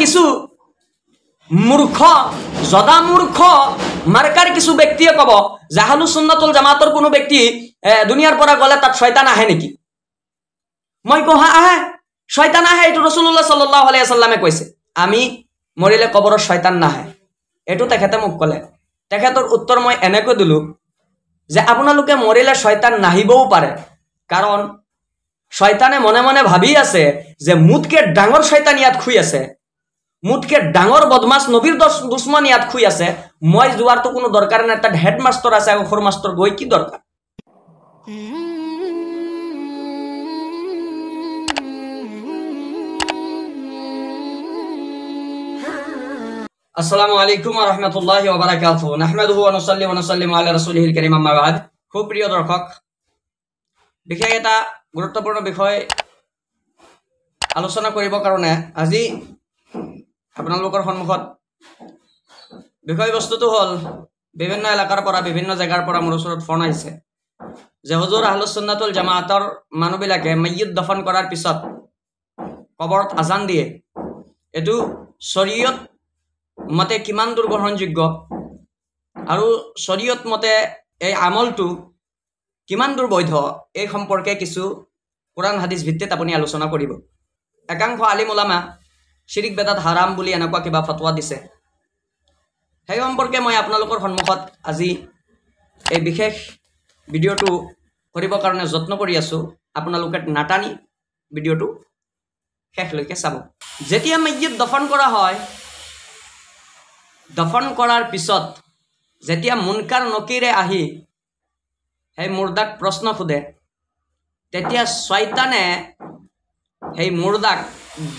কিছু মূৰ্খ জদা মূৰ্খ মাৰ্কাৰ কিছু ব্যক্তিয়ে ক'ব জাহানু চুন্নাতুল জামাতৰ কোনো ব্যক্তি দুনিয়াৰ পৰা গ'লে তাত ছয়তান আহে নেকি মই কওঁ হা আহে ছয়তান আহে এইটো ৰচুল্লাহ চল্লাহ আলিয়াল্লামে কৈছে আমি মৰিলে কবৰৰ শয়তান নাহে এইটো তেখেতে মোক ক'লে তেখেতৰ উত্তৰ মই এনেকৈ দিলোঁ যে আপোনালোকে মৰিলে ছয়তান নাহিবও পাৰে কাৰণ শয়তানে মনে মনে ভাবি আছে যে মোতকৈ ডাঙৰ শয়তান ইয়াত শুই আছে মোতকে ডাঙৰ বদমাছ নবীৰ দুশ্মন ইয়াত শুই আছে মই যোৱাৰটো কোনো দৰকাৰ নাই তাত হেড আছে আকৌ সৰু গৈ কি দৰকাৰ আসসালামু আলাইকুম ওয়া রাহমাতুল্লাহি ওয়া বারাকাতুহু নাহমাদুহু ওয়া নুসাল্লি ওয়া নুসাল্লিমু আলা রাসূলিহিল কারীম আম্মা বাদ খুব প্রিয় দর্শক বিষয় এটা গুরুত্বপূর্ণ বিষয় আলোচনা করিব কারণে আজি আপোনালোকৰ সন্মুখত বিষয়বস্তুটো হ'ল বিভিন্ন এলেকাৰ পৰা বিভিন্ন জেগাৰ পৰা মোৰ ওচৰত ফোন আহিছে যে হজুৰ আহলুচন্নাতুল জামাহাতৰ মানুহবিলাকে মেয়ত দফন কৰাৰ পিছত কবৰত আজান দিয়ে এইটো চৰিয়ত মতে কিমান দূৰ গ্ৰহণযোগ্য আৰু চৰিয়ত মতে এই আমলটো কিমান দূৰ বৈধ এই সম্পৰ্কে কিছু কোৰাণ হাদিছ ভিত্তিত আপুনি আলোচনা কৰিব একাংশ আলিমোলামা শিৰিক বেদাত হাৰাম বুলি এনেকুৱা কিবা ফটোৱা দিছে সেই সম্পৰ্কে মই আপোনালোকৰ সন্মুখত আজি এই বিশেষ ভিডিঅ'টো কৰিবৰ কাৰণে যত্ন কৰি আছোঁ আপোনালোকে নাটানি ভিডিঅ'টো শেষলৈকে চাব যেতিয়া মেজিত দফন কৰা হয় দফন কৰাৰ পিছত যেতিয়া মুনকাৰ নকিৰে আহি সেই মুৰ্দাক প্ৰশ্ন সোধে তেতিয়া ছয়তানে সেই মুৰ্দাক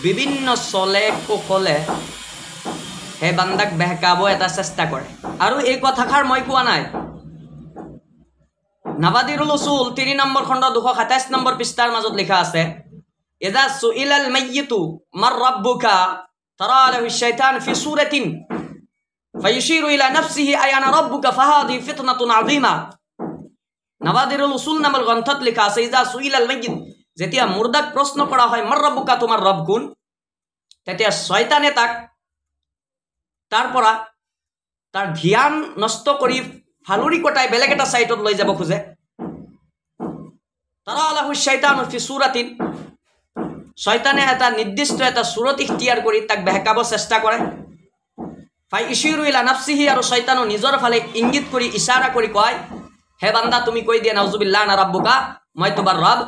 বিভিন্ন চলে কুশলে হে বান্দাক বেহকাব এটা চেষ্টা কৰে আৰু এই কথাষাৰ মই কোৱা নাই নাবাদিরুল উসুল তিনি নম্বৰ খণ্ড দুশ সাতাইশ নম্বৰ পৃষ্ঠাৰ মাজত লিখা আছে এজা সুইল আল মাইয়িতু মাৰ ৰব্বুকা তৰা আলহু শৈতান ফি ইলা فيشير إلى রাব্বুকা ফাহাদি ফিতনাতুন فهذه নাবাদিরুল উসুল নামের গ্রন্থত نمل আছে لك সুইল আল المجد যেতিয়া মুৰ্দাক প্ৰশ্ন কৰা হয় মাৰ ৰবুকা তোমাৰ ৰব গুণ তেতিয়া ছয়তানে তাক তাৰ পৰা তাৰ ধ্যান নষ্ট কৰি ফালুৰি কটাই বেলেগ এটা ছাইটত লৈ যাব খোজে তাৰা আলহু চৈতান ছয়তানে এটা নিৰ্দিষ্ট এটা চুৰত ইখতিয়াৰ কৰি তাক বেহেকাব চেষ্টা কৰে ভাই ইছিৰু ইলা নাফচিহি আৰু ছয়তানো নিজৰ ফালে ইংগিত কৰি ইচাৰা কৰি কয় হে বান্দা তুমি কৈ দিয়া নাজুবিল্লা নাৰাব বোকা মই তোমাৰ ৰব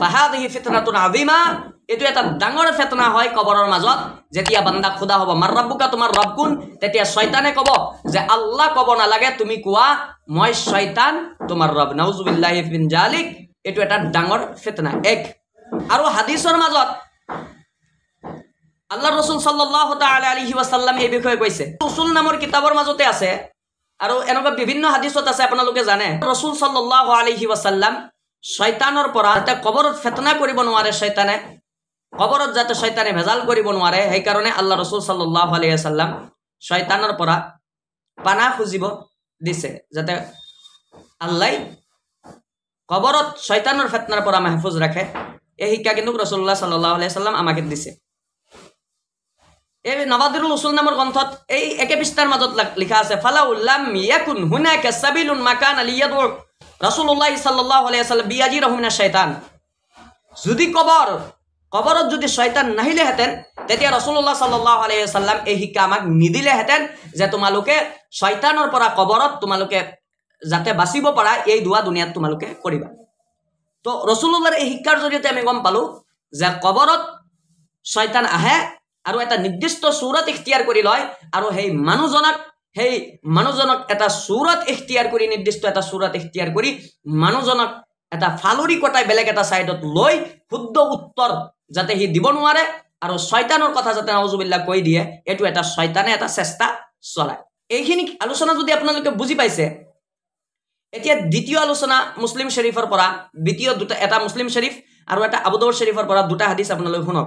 ফাহাদি ফিতনাতুন আজিমা এইটো এটা ডাঙৰ ফেতনা হয় কবৰৰ মাজত যেতিয়া বান্দাক সোধা হ'ব মাৰ ৰাব্বুকা তোমাৰ ৰব্বুন তেতিয়া ছয়তানে ক'ব যে আল্লাহ ক'ব নালাগে তুমি কোৱা মই ছয়তান তোমাৰ ৰব নাউজুবিল্লাহি বিন জালিক এইটো এটা ডাঙৰ ফেতনা এক আৰু হাদিছৰ মাজত আল্লাহ ৰচুল চল্লাহ আলি আলহি ৱাচাল্লাম এই বিষয়ে কৈছে ৰচুল নামৰ কিতাপৰ মাজতে আছে আৰু এনেকুৱা বিভিন্ন হাদিছত আছে আপোনালোকে জানে ৰচুল চল্লাহ আলহি ৱাচাল্লাম শৈতানৰ পৰা যাতে কবৰত ফেতনা কৰিব নোৱাৰে শৈতানে কবৰত যাতে শৈতানে ভেজাল কৰিব নোৱাৰে সেইকাৰণে আল্লাহ ৰচুল সাল্লাহ আলহিহাল্লাম শৈতানৰ পৰা পানা খুজিব দিছে যাতে আল্লাই কবৰত শৈতানৰ ফেতনাৰ পৰা মেহফুজ ৰাখে এই শিক্ষা কিন্তু ৰচুল্লাহ সাল্লাহ আলহিহাল্লাম আমাক দিছে এই নৱাদুল ৰচুল নামৰ গ্ৰন্থত এই একে পৃষ্ঠাৰ মাজত লিখা আছে ফালা উল্লাম ইয়াকুন হুনা কেচাবিল মাকান আলি ইয়াদৰ রাসুল্লাহ সাল্লাহ আলিয়াল্লাম বিয়াজি রহমিনা শৈতান যদি কবর কবরত যদি শয়তান নাহিলে হেতেন তেতিয়া রসুল্লাহ সাল্লাহ আলাইসাল্লাম এই শিক্ষা আমাক নিদিলে হেতেন যে তোমালোকে শয়তানৰ পৰা কবৰত তোমালোকে যাতে বাচিব পাৰা এই দুৱা দুনিয়াত তোমালোকে কৰিবা তো ৰচুল্লাৰ এই শিক্ষাৰ জৰিয়তে আমি গম পালোঁ যে কবৰত শয়তান আহে আৰু এটা নিৰ্দিষ্ট চৌৰাত ইখতিয়াৰ কৰি লয় আৰু সেই মানুহজনক সেই মানুহজনক এটা চুৰত ইখতিয়াৰ কৰি নিৰ্দিষ্ট এটা চুৰত ইখতিয়াৰ কৰি মানুহজনক এটা ফালৰি কটাই বেলেগ এটা ছাইডত লৈ শুদ্ধ উত্তৰ যাতে সি দিব নোৱাৰে আৰু ছয়তানৰ কথা যাতে নৱজুবিল্লাক কৈ দিয়ে এইটো এটা ছয়তানে এটা চেষ্টা চলায় এইখিনি আলোচনা যদি আপোনালোকে বুজি পাইছে এতিয়া দ্বিতীয় আলোচনা মুছলিম শ্বৰীফৰ পৰা দ্বিতীয় দুটা এটা মুছলিম শ্বৰীফ আৰু এটা আবুদৌৰ শ্বৰীফৰ পৰা দুটা হাদিছ আপোনালোকে শুনক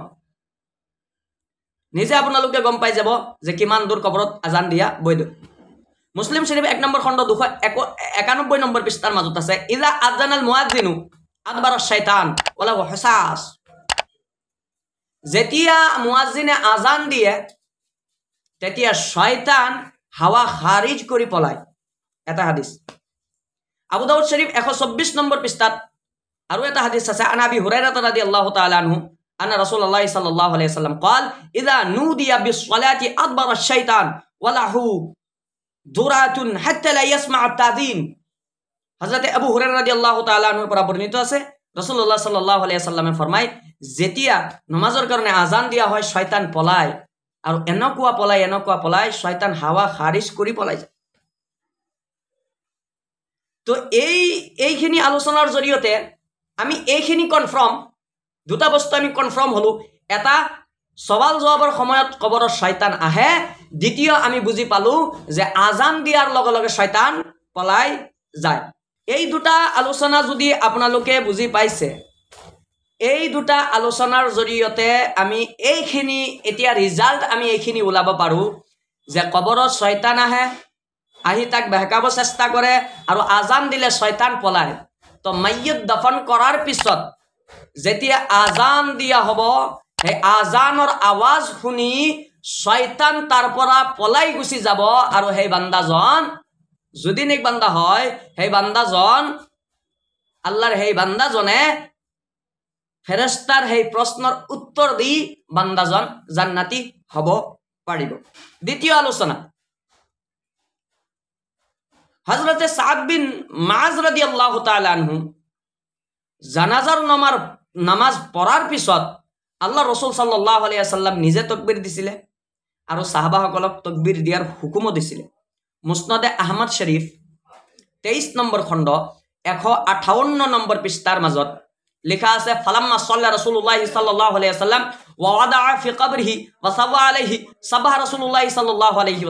নিজে আপোনালোকে গম পাই যাব যে কিমান দূৰ কবৰত আজান দিয়া বৈধ মুছলিম শ্বৰীফ এক নম্বৰ খণ্ড দুশ এক একানব্বৈ নম্বৰ পৃষ্ঠাৰ মাজত আছে ইজা আজান আল মোৱাজিনু আকবৰৰ শৈতান ওলাব হেঁচাছ যেতিয়া মুৱাজিনে আজান দিয়ে তেতিয়া শয়তান হাৱা খাৰিজ কৰি পলায় এটা হাদিছ আবুদাউদ শ্বৰীফ এশ চৌব্বিছ নম্বৰ পৃষ্ঠাত আৰু এটা হাদিছ আছে আনাবি হুৰাইৰাত ৰাদি আল্লাহ তালাহু أن رسول الله صلى الله عليه وسلم قال إذا نودي بالصلاة أدبر الشيطان وله دورة حتى لا يسمع التاذين حضرت أبو هريرة رضي الله تعالى عنه پر ابر نیتو اسے رسول الله صلى الله عليه وسلم فرمائے زتیا نمازر کرنے آزان دیا ہوئے شیطان پلائے আৰু এনেকুৱা পলাই এনেকুৱা পলাই ছয়তান হাৱা খাৰিজ কৰি পলাই যায় তো এই এইখিনি আলোচনাৰ জৰিয়তে আমি এইখিনি কনফাৰ্ম দুটা বস্তু আমি কনফাৰ্ম হ'লোঁ এটা সৱাল জবাবৰ সময়ত কবৰৰ চৈতান আহে দ্বিতীয় আমি বুজি পালোঁ যে আজান দিয়াৰ লগে লগে চৈতান পলাই যায় এই দুটা আলোচনা যদি আপোনালোকে বুজি পাইছে এই দুটা আলোচনাৰ জৰিয়তে আমি এইখিনি এতিয়া ৰিজাল্ট আমি এইখিনি ওলাব পাৰোঁ যে কবৰত চৈতান আহে আহি তাক বেহকাব চেষ্টা কৰে আৰু আজান দিলে চৈতান পলায় তো মাইত দফন কৰাৰ পিছত যেতিয়া আজান দিয়া হ'ব সেই আজানৰ আৱাজ শুনি ছয়তান তাৰ পৰা পলাই গুচি যাব আৰু সেই বান্দাজন যদি নেকি বান্দা হয় সেই বান্দাজন আল্লাৰ সেই বান্দাজনে ফেৰেষ্টাৰ সেই প্ৰশ্নৰ উত্তৰ দি বান্দাজন জান্নাতি হ'ব পাৰিব দ্বিতীয় আলোচনা হজৰতে সাদ বিন মাজ ৰদি আল্লাহ তালু জানাজাৰ নমাৰ নামাজ পঢ়াৰ পিছত আল্লাহ ৰচুল চাল্লাহ আলি নিজে তকবিৰ দিছিলে আৰু চাহাবাসকলক তকবিৰ দিয়াৰ হুকুমো দিছিলে মুছনদে আহমদ শ্বৰীফ তেইছ নম্বৰ খণ্ড এশ আঠাৱন্ন নম্বৰ পৃষ্ঠাৰ মাজত লিখা আছে ফালাম্মা চল্লা ৰসুল্লাহি চাল্লাহ চাল্লাহ আলহি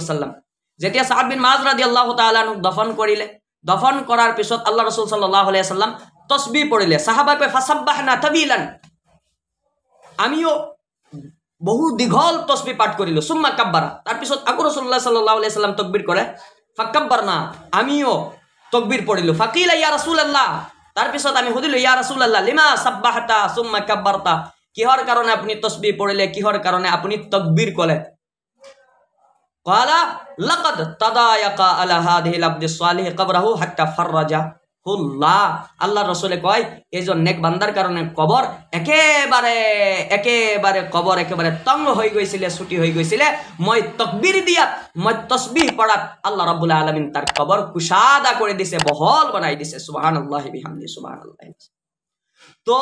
যেতিয়া চাহাবিন মাজ ৰাজি আল্লাহ তালানুক দফন কৰিলে দফন কৰাৰ পিছত আল্লাহ ৰসুল চাল্লাহ আলি আছাল্লাম তসবি পড়িলে সাহাবাকে ফাসাব্বাহনা তাবিলান আমিও বহু দীঘল তসবি পাঠ কৰিলোঁ চুম্মা কাব্বাৰা তাৰপিছত আকৌ ৰচল্লা সাল্লাহ আলি সাল্লাম তকবিৰ কৰে ফাকাব্বাৰ না আমিও তকবিৰ পঢ়িলোঁ ফাকিলা ইয়া ৰচুল আল্লাহ তাৰপিছত আমি সুধিলোঁ ইয়া ৰচুল আল্লাহ লিমা চাব্বাহতা চুম্মা কাব্বাৰতা কিহৰ কাৰণে আপুনি তসবি পঢ়িলে কিহৰ কাৰণে আপুনি তকবিৰ ক'লে قال لقد تضايق على هذه العبد الصالح قبره حتى فرج হুল্লা আল্লাহ রসলে কয় এই যে নেক বান্দার কারণে কবর একেবারে একেবারে কবর একেবারে তঙ্গ হয়ে গৈছিলে ছুটি হয়ে গৈছিলে মই তকবির দিয়াত মই তসবিহ পড়াত আল্লাহ রবুল্লা আলমিন তার কবর কুশাদা করে দিছে বহল বনাই দিছে সুবাহান আল্লাহ বিহামদি সুবাহান আল্লাহ তো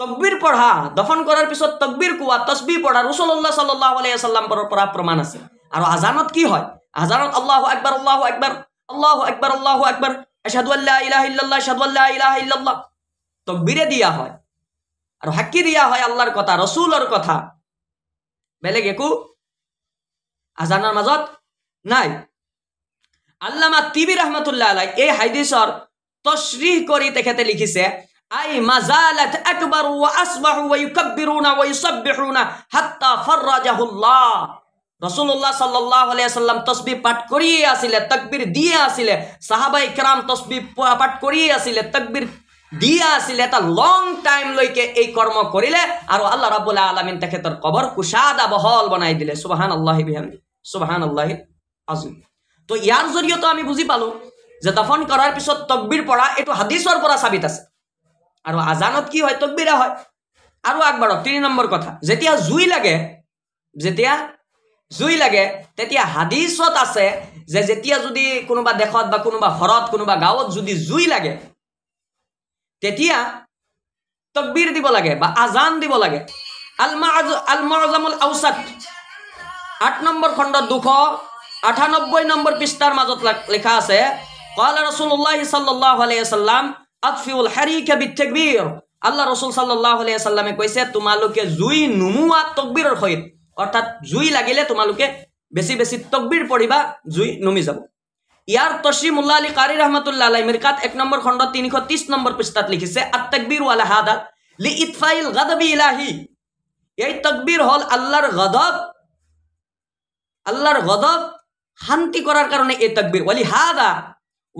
তকবির পঢ়া দফন কৰাৰ পিছত তকবিৰ কোৱা তসবি পঢ়া রসুল্লাহ সাল্লাহ আলাইসাল্লামৰ পৰা প্ৰমাণ আছে আৰু আজানত কি হয় আজানত আল্লাহ আকবর আল্লাহ আকবর আল্লাহ আকবর আল্লাহ আকবর সাদুয়াল্লাহ ইলাহ ইল্লাল্লাহ সাদুয়াল্লাহ ইলাহ ইল্লাল্লাহ তকবিরে দিয়া হয় আর হাক্কি দিয়া হয় আল্লাহর কথা রসুলর কথা বেলেগ একো আজানৰ মাজত নাই আল্লামা তিবি রহমতুল্লাহ আলাই এই হাইদিসর তশ্রিহ কৰি তেখেতে লিখিছে আই মাজালাত আকবর ওয়া আসবাহু ওয়া ইউকাব্বিরুনা ওয়া ইউসাব্বিহুনা হাত্তা ফাররাজাহুল্লাহ ৰচুল্লাহ চাল্লাহ আলহিম তচবি পাঠ কৰিয়েই আছিলে তকবিৰ দিয়ে আছিলে চাহাবা ইকৰাম তচবি পাঠ কৰিয়েই আছিলে তকবিৰ দিয়ে আছিলে এটা লং টাইমলৈকে এই কৰ্ম কৰিলে আৰু আল্লাহ ৰাবুল্লাহ আলমিন তেখেতৰ কবৰ কুচাদা বহল বনাই দিলে চুবাহান আল্লাহি বিহানী চুবাহান আল্লাহি আজম তো ইয়াৰ জৰিয়তে আমি বুজি পালো যে দফন কৰাৰ পিছত তকবিৰ পৰা এইটো হাদিছৰ পৰা চাবিত আছে আৰু আজানত কি হয় তকবিৰা হয় আৰু আগবাঢ়ক তিনি নম্বৰ কথা যেতিয়া জুই লাগে যেতিয়া জুই লাগে তেতিয়া হাদিছত আছে যে যেতিয়া যদি কোনোবা দেশত বা কোনোবা ঘৰত কোনোবা গাঁৱত যদি জুই লাগে তেতিয়া তকবিৰ দিব লাগে বা আজান দিব লাগে আলমাজামুল আউচাত আঠ নম্বৰ খণ্ডত দুশ আঠানব্বৈ নম্বৰ পৃষ্ঠাৰ মাজত লিখা আছে কল ৰচুল্লাহি চাল্লাম আফিউল হেৰি আল্লাহ ৰচুল চাল্লাহ কৈছে তোমালোকে জুই নুমোৱা তকবিৰৰ সৈতে অৰ্থাৎ জুই লাগিলে তোমালোকে বেছি বেছি তকবিৰ পঢ়িবা জুই নমি যাব ইয়াৰ তশ্ৰী মুল্লা আলী কাৰী ৰহমতুল্লা আলাই মিৰ্কাত এক নম্বৰ খণ্ড তিনিশ ত্ৰিছ নম্বৰ পৃষ্ঠাত লিখিছে তকবীৰ ৱালা হাদাৰ লি ইতফাইল গাদবি ইলাহি এই তকবীৰ হ'ল আল্লাহৰ গদব আল্লাহর গদব শান্তি করার কারণে এই তকবির ওয়ালি হাদা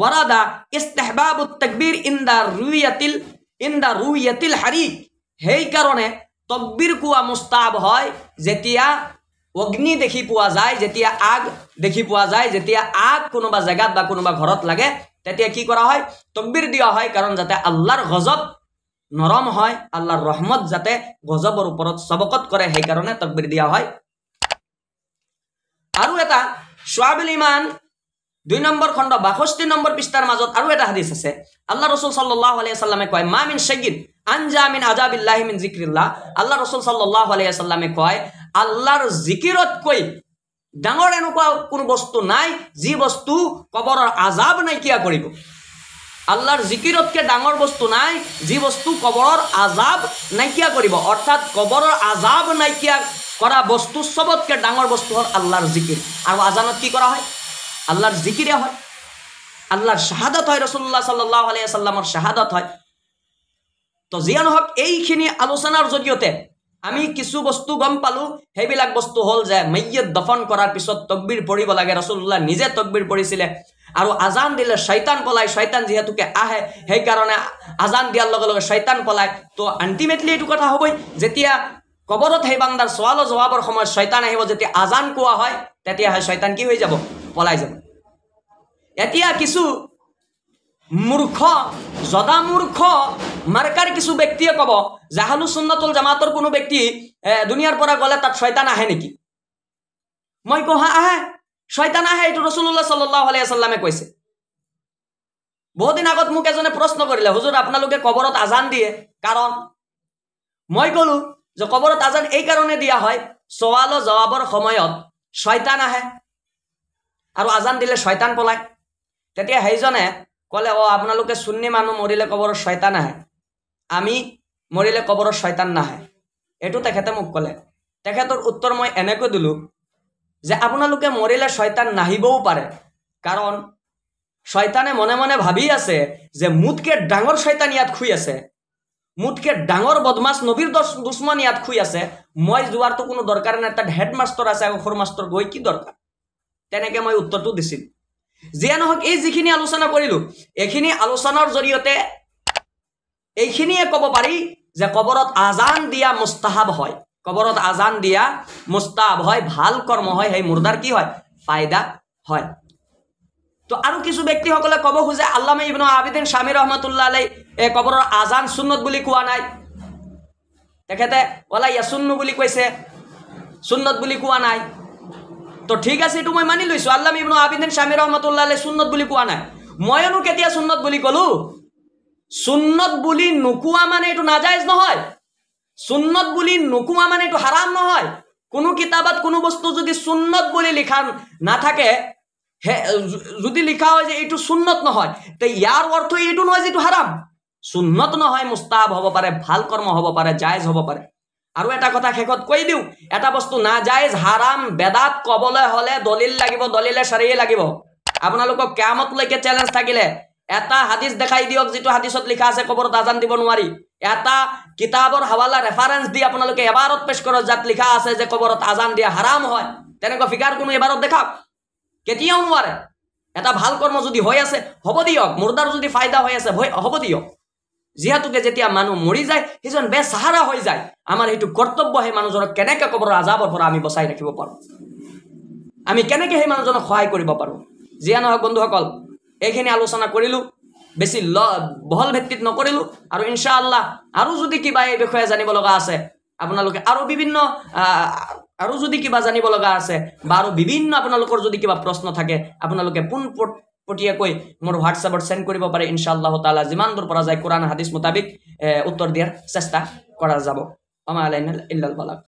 ওয়ারাদা ইস্তেহবাব তকবির দা রুইয়াতিল দা রুইয়াতিল হারিক সেই কারণে তকবির কুয়া মুস্তাব হয় যেতিয়া অগ্নি দেখি পোৱা যায় যেতিয়া আগ দেখি পোৱা যায় যেতিয়া আগ কোনোবা জেগাত বা কোনোবা ঘৰত লাগে তেতিয়া কি কৰা হয় তকবিৰ দিয়া হয় কাৰণ যাতে আল্লাৰ গজব নৰম হয় আল্লাৰ ৰহমত যাতে গজবৰ ওপৰত চবকত কৰে সেইকাৰণে তকবিৰ দিয়া হয় আৰু এটা স্বাবিলিমান দুই নম্বৰ খণ্ড বাষষ্ঠি নম্বৰ পৃষ্ঠাৰ মাজত আৰু এটা হাদিছ আছে আল্লাহ ৰচুল চাল্লাহ আলিয়া চাল্লামে কয় মা মিন শ্বেগিদ আনজামিন আজাবিল্লাহিমিন জিক্রিল্লাহ আল্লাহ রসুল সাল্লাহ আলাইসাল্লামে কয় আল্লাহৰ জিকিরত কৈ ডাঙৰ এনেকুৱা কোনো বস্তু নাই যি বস্তু কবৰৰ আজাব নাইকিয়া কৰিব আল্লাৰ জিকিৰতকৈ ডাঙৰ বস্তু নাই যি বস্তু কবৰৰ আজাব নাইকিয়া কৰিব অৰ্থাৎ কবৰৰ আজাব নাইকিয়া কৰা বস্তু চবতকৈ ডাঙৰ বস্তু হ'ল আল্লাৰ জিকিৰ আৰু আজানত কি কৰা হয় আল্লাহৰ জিকিৰে হয় আল্লাৰ শাহাদত হয় ৰসুল্লাহ সাল্লাহ আলিয়া চাল্লামৰ শাহাদত হয় তো যিয়ে নহওক এইখিনি আলোচনাৰ জৰিয়তে আমি কিছু বস্তু গম পালোঁ সেইবিলাক বস্তু হ'ল যে মেয়যত দফন কৰাৰ পিছত তকবিৰ পৰিব লাগে ৰসুল্লাহ নিজে তকবিৰ পৰিছিলে আৰু আজান দিলে শৈতান পলাই চৈতান যিহেতুকে আহে সেইকাৰণে আজান দিয়াৰ লগে লগে চৈতান পলায় তো আল্টিমেটলি এইটো কথা হ'বই যেতিয়া কবৰত সেই বান্দাৰ চোৱালৰ জবাবৰ সময়ত চৈতান আহিব যেতিয়া আজান কোৱা হয় তেতিয়াহে চৈতান কি হৈ যাব পলাই যাব এতিয়া কিছু মূৰ্খ যদা মূৰ্খ মাৰ্কাৰ কিছু ব্যক্তিয়ে ক'ব জাহানু চুন্নাতুল জামাতৰ কোনো ব্যক্তি দুনিয়াৰ পৰা গ'লে তাত শয়তান আহে নেকি মই কওঁ হা আহে ছয়তান আহে এইটো ৰচুল্লাহ চাল্লাহ আলি আছাল্লামে কৈছে বহুদিন আগত মোক এজনে প্ৰশ্ন কৰিলে হুজুৰ আপোনালোকে কবৰত আজান দিয়ে কাৰণ মই ক'লোঁ যে কবৰত আজান এইকাৰণে দিয়া হয় চৱাল জৱাবৰ সময়ত শয়তান আহে আৰু আজান দিলে শয়তান পলায় তেতিয়া সেইজনে কলে অ আপোনালোকে চুন্নি মানুহ মৰিলে কবৰৰ ছয়তা আহে আমি মৰিলে কবৰৰ ছয়তান নাহে এইটো তেখেতে মোক ক'লে তেখেতৰ উত্তৰ মই এনেকৈ দিলোঁ যে আপোনালোকে মৰিলে ছয়তান নাহিবও পাৰে কাৰণ ছয়তানে মনে মনে ভাবি আছে যে মোতকৈ ডাঙৰ ছয়তান ইয়াত খুই আছে মোতকৈ ডাঙৰ বদমাচ নবীৰ দৰ দুশ্মন ইয়াত শুই আছে মই যোৱাৰতো কোনো দৰকাৰ নাই তাত হেড মাষ্টৰ আছে আৰু সৰু মাষ্টৰ গৈ কি দৰকাৰ তেনেকৈ মই উত্তৰটো দিছিলোঁ যিয়ে নহওক এই যিখিনি আলোচনা কৰিলোঁ এইখিনি আলোচনাৰ জৰিয়তে এইখিনিয়ে ক'ব পাৰি যে কবৰত আজান দিয়া মুস্তাহাব হয় কবৰত আজান দিয়া মুস্তাহাব হয় ভাল কৰ্ম হয় সেই মুৰ্দাৰ কি হয় ফাইদা হয় তো আৰু কিছু ব্যক্তিসকলে ক'ব খোজে আল্লামে ইবন আবিদিন স্বামী ৰহমতুল্লাহ আলাই এই কবৰৰ আজান চুন্নত বুলি কোৱা নাই তেখেতে ইয়া য়াচুন্নু বুলি কৈছে চুন্নত বুলি কোৱা নাই তো ঠিক আছে এইটো মই মানি লৈছোঁ আল্লাহ ইবনু আবিদিন স্বামী ৰহমতুল্লাহ চুন্নত বুলি কোৱা নাই ময়োনো কেতিয়া চুন্নত বুলি ক'লোঁ চুন্নত বুলি নোকোৱা মানে এইটো নাজায়জ নহয় চুন্নত বুলি নোকোৱা মানে এইটো হাৰাম নহয় কোনো কিতাপত কোনো বস্তু যদি চুন্নত বুলি লিখা নাথাকে যদি লিখা হয় যে এইটো চুন্নত নহয় তে ইয়াৰ অৰ্থ এইটো নহয় যে এইটো হাৰাম চুন্নত নহয় মুস্তাব হ'ব পাৰে ভাল কৰ্ম হ'ব পাৰে জায়জ হ'ব পাৰে আৰু এটা কথা শেষত কৈ দিওঁ এটা বস্তু নাযায় হাৰাম বেদাত ক'বলৈ হ'লে দলিল লাগিব দলিলে চাৰিয়ে লাগিব আপোনালোকক লৈকে চেলেঞ্জ থাকিলে এটা হাদিছ দেখাই দিয়ক যিটো হাদিছত লিখা আছে কবৰত আজান দিব নোৱাৰি এটা কিতাপৰ হাৱালা ৰেফাৰেঞ্চ দি আপোনালোকে এবাৰত পেছ কৰক যাত লিখা আছে যে কবৰত আজান দিয়া হাৰাম হয় তেনেকুৱা ফিগাৰ কোনো এবাৰত দেখাওক কেতিয়াও নোৱাৰে এটা ভাল কৰ্ম যদি হৈ আছে হ'ব দিয়ক মোৰ যদি ফাইদা হৈ আছে হ'ব দিয়ক যিহেতুকে যেতিয়া মানুহ মৰি যায় সিজন বেচাহাৰা হৈ যায় আমাৰ সেইটো কৰ্তব্য সেই মানুহজনক কেনেকৈ কবৰ আজাবৰ পৰা আমি বচাই ৰাখিব পাৰোঁ আমি কেনেকে সেই মানুহজনক সহায় কৰিব পাৰোঁ যিয়ে নহওক বন্ধুসকল এইখিনি আলোচনা কৰিলোঁ বেছি ল বহল ভিত্তিত নকৰিলোঁ আৰু আল্লাহ আৰু যদি কিবা এই বিষয়ে জানিব লগা আছে আপোনালোকে আৰু বিভিন্ন আৰু যদি কিবা জানিব লগা আছে বা আৰু বিভিন্ন আপোনালোকৰ যদি কিবা প্ৰশ্ন থাকে আপোনালোকে পোন পটিয়াকৈ মোৰ হোৱাটছএপত চেণ্ড কৰিব পাৰে ইনশাল্লাহ তালা যিমান দূৰ পৰা যায় কোৰাণ হাদিছ মোতাবিক উত্তৰ দিয়াৰ চেষ্টা কৰা যাব অমা আলাইন ইল্লাল বালাক